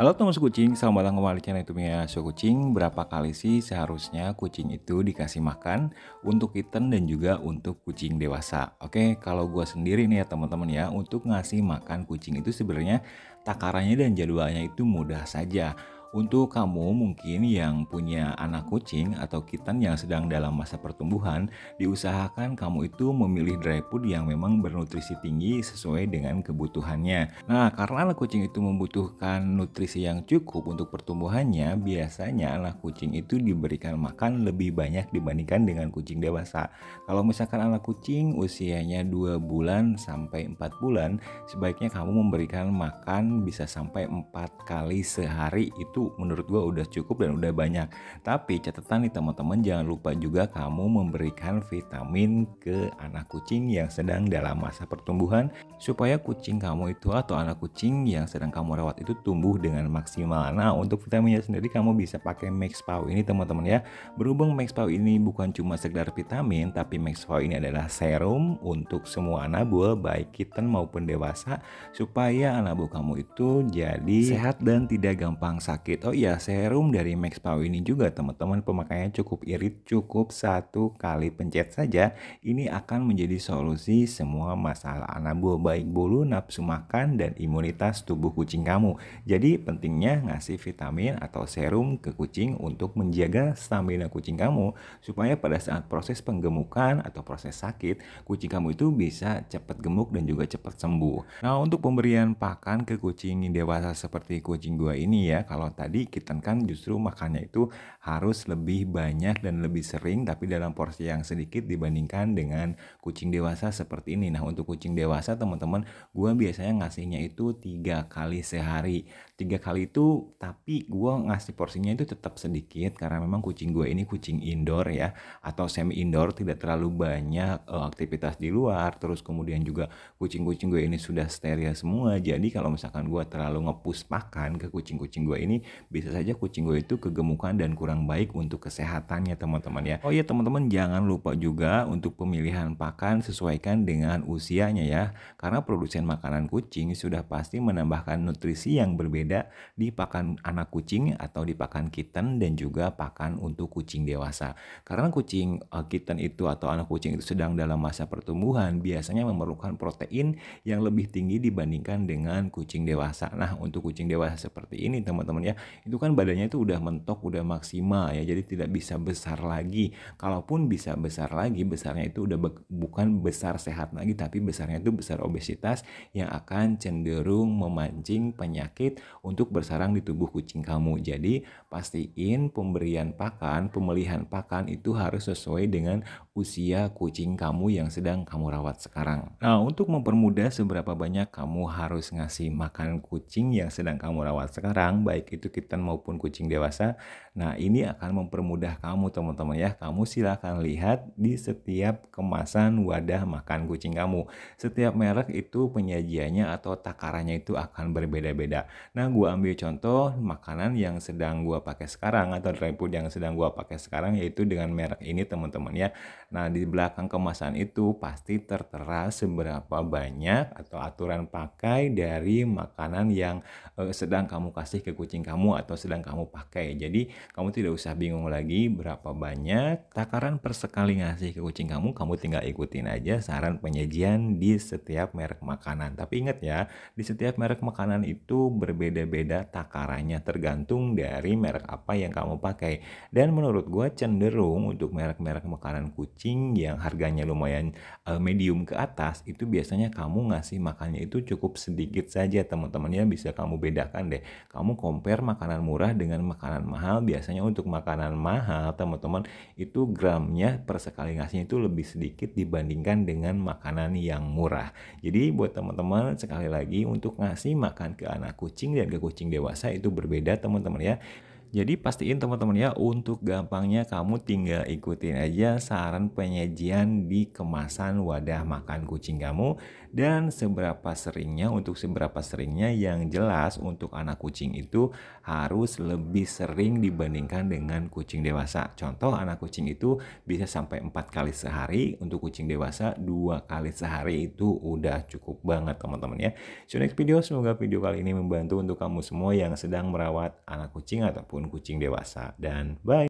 Halo teman suku kucing, selamat datang kembali channel YouTube-nya suku Kucing. Berapa kali sih seharusnya kucing itu dikasih makan untuk kitten dan juga untuk kucing dewasa? Oke, kalau gue sendiri nih ya teman-teman ya, untuk ngasih makan kucing itu sebenarnya takarannya dan jadwalnya itu mudah saja untuk kamu mungkin yang punya anak kucing atau kitten yang sedang dalam masa pertumbuhan, diusahakan kamu itu memilih dry food yang memang bernutrisi tinggi sesuai dengan kebutuhannya. Nah, karena anak kucing itu membutuhkan nutrisi yang cukup untuk pertumbuhannya, biasanya anak kucing itu diberikan makan lebih banyak dibandingkan dengan kucing dewasa. Kalau misalkan anak kucing usianya 2 bulan sampai 4 bulan, sebaiknya kamu memberikan makan bisa sampai 4 kali sehari itu itu menurut gue udah cukup dan udah banyak. Tapi catatan nih teman-teman jangan lupa juga kamu memberikan vitamin ke anak kucing yang sedang dalam masa pertumbuhan supaya kucing kamu itu atau anak kucing yang sedang kamu rawat itu tumbuh dengan maksimal. Nah untuk vitaminnya sendiri kamu bisa pakai Max Pau ini teman-teman ya. Berhubung Max Pau ini bukan cuma sekedar vitamin tapi Max Pau ini adalah serum untuk semua anak buah baik kitten maupun dewasa supaya anak buah kamu itu jadi sehat dan tidak gampang sakit sakit. Oh iya, serum dari Max Pau ini juga teman-teman pemakaiannya cukup irit, cukup satu kali pencet saja. Ini akan menjadi solusi semua masalah anabu, baik bulu, nafsu makan, dan imunitas tubuh kucing kamu. Jadi pentingnya ngasih vitamin atau serum ke kucing untuk menjaga stamina kucing kamu, supaya pada saat proses penggemukan atau proses sakit, kucing kamu itu bisa cepat gemuk dan juga cepat sembuh. Nah untuk pemberian pakan ke kucing dewasa seperti kucing gua ini ya, kalau tadi kita kan justru makannya itu harus lebih banyak dan lebih sering tapi dalam porsi yang sedikit dibandingkan dengan kucing dewasa seperti ini. Nah untuk kucing dewasa teman-teman gue biasanya ngasihnya itu tiga kali sehari. Tiga kali itu tapi gue ngasih porsinya itu tetap sedikit karena memang kucing gue ini kucing indoor ya atau semi indoor tidak terlalu banyak uh, aktivitas di luar terus kemudian juga kucing-kucing gue ini sudah steril semua jadi kalau misalkan gue terlalu ngepus pakan ke kucing-kucing gue ini bisa saja kucing gue itu kegemukan dan kurang baik untuk kesehatannya teman-teman ya. Oh iya teman-teman jangan lupa juga untuk pemilihan pakan sesuaikan dengan usianya ya. Karena produsen makanan kucing sudah pasti menambahkan nutrisi yang berbeda di pakan anak kucing atau di pakan kitten dan juga pakan untuk kucing dewasa. Karena kucing eh, kitten itu atau anak kucing itu sedang dalam masa pertumbuhan biasanya memerlukan protein yang lebih tinggi dibandingkan dengan kucing dewasa. Nah, untuk kucing dewasa seperti ini teman-teman ya, itu kan badannya itu udah mentok, udah maksimal ya. Jadi tidak bisa besar lagi. Kalaupun bisa besar lagi, besarnya itu udah be bukan besar sehat lagi tapi besarnya itu besar obesitas yang akan cenderung memancing penyakit untuk bersarang di tubuh kucing kamu. Jadi pastiin pemberian pakan, pemilihan pakan itu harus sesuai dengan usia kucing kamu yang sedang kamu rawat sekarang. Nah, untuk mempermudah seberapa banyak kamu harus ngasih makan kucing yang sedang kamu rawat sekarang, baik itu kitten maupun kucing dewasa. Nah, ini akan mempermudah kamu teman-teman ya. Kamu silahkan lihat di setiap kemasan wadah makan kucing kamu. Setiap merek itu penyajiannya atau takarannya itu akan berbeda-beda. Nah, gue ambil contoh makanan yang sedang gue pakai sekarang atau dry food yang sedang gue pakai sekarang yaitu dengan merek ini teman-teman ya. Nah, di belakang kemasan itu pasti tertera seberapa banyak atau aturan pakai dari makanan yang eh, sedang kamu kasih ke kucing kamu atau sedang kamu pakai. Jadi kamu tidak usah bingung lagi berapa banyak takaran per sekali ngasih ke kucing kamu, kamu tinggal ikutin aja saran penyajian di setiap merek makanan. Tapi ingat ya, di setiap merek makanan itu berbeda-beda takarannya tergantung dari merek apa yang kamu pakai. Dan menurut gue cenderung untuk merek-merek makanan kucing yang harganya lumayan eh, medium ke atas itu biasanya kamu ngasih makannya itu cukup sedikit saja teman-teman ya bisa kamu bedakan deh. Kamu compare compare makanan murah dengan makanan mahal, biasanya untuk makanan mahal teman-teman itu gramnya per sekali ngasihnya itu lebih sedikit dibandingkan dengan makanan yang murah. Jadi buat teman-teman sekali lagi untuk ngasih makan ke anak kucing dan ke kucing dewasa itu berbeda teman-teman ya. Jadi pastiin teman-teman ya untuk gampangnya kamu tinggal ikutin aja saran penyajian di kemasan wadah makan kucing kamu dan seberapa seringnya untuk seberapa seringnya yang jelas untuk anak kucing itu harus lebih sering dibandingkan dengan kucing dewasa. Contoh anak kucing itu bisa sampai empat kali sehari untuk kucing dewasa dua kali sehari itu udah cukup banget teman-teman ya. So next video semoga video kali ini membantu untuk kamu semua yang sedang merawat anak kucing ataupun maupun kucing dewasa. Dan bye.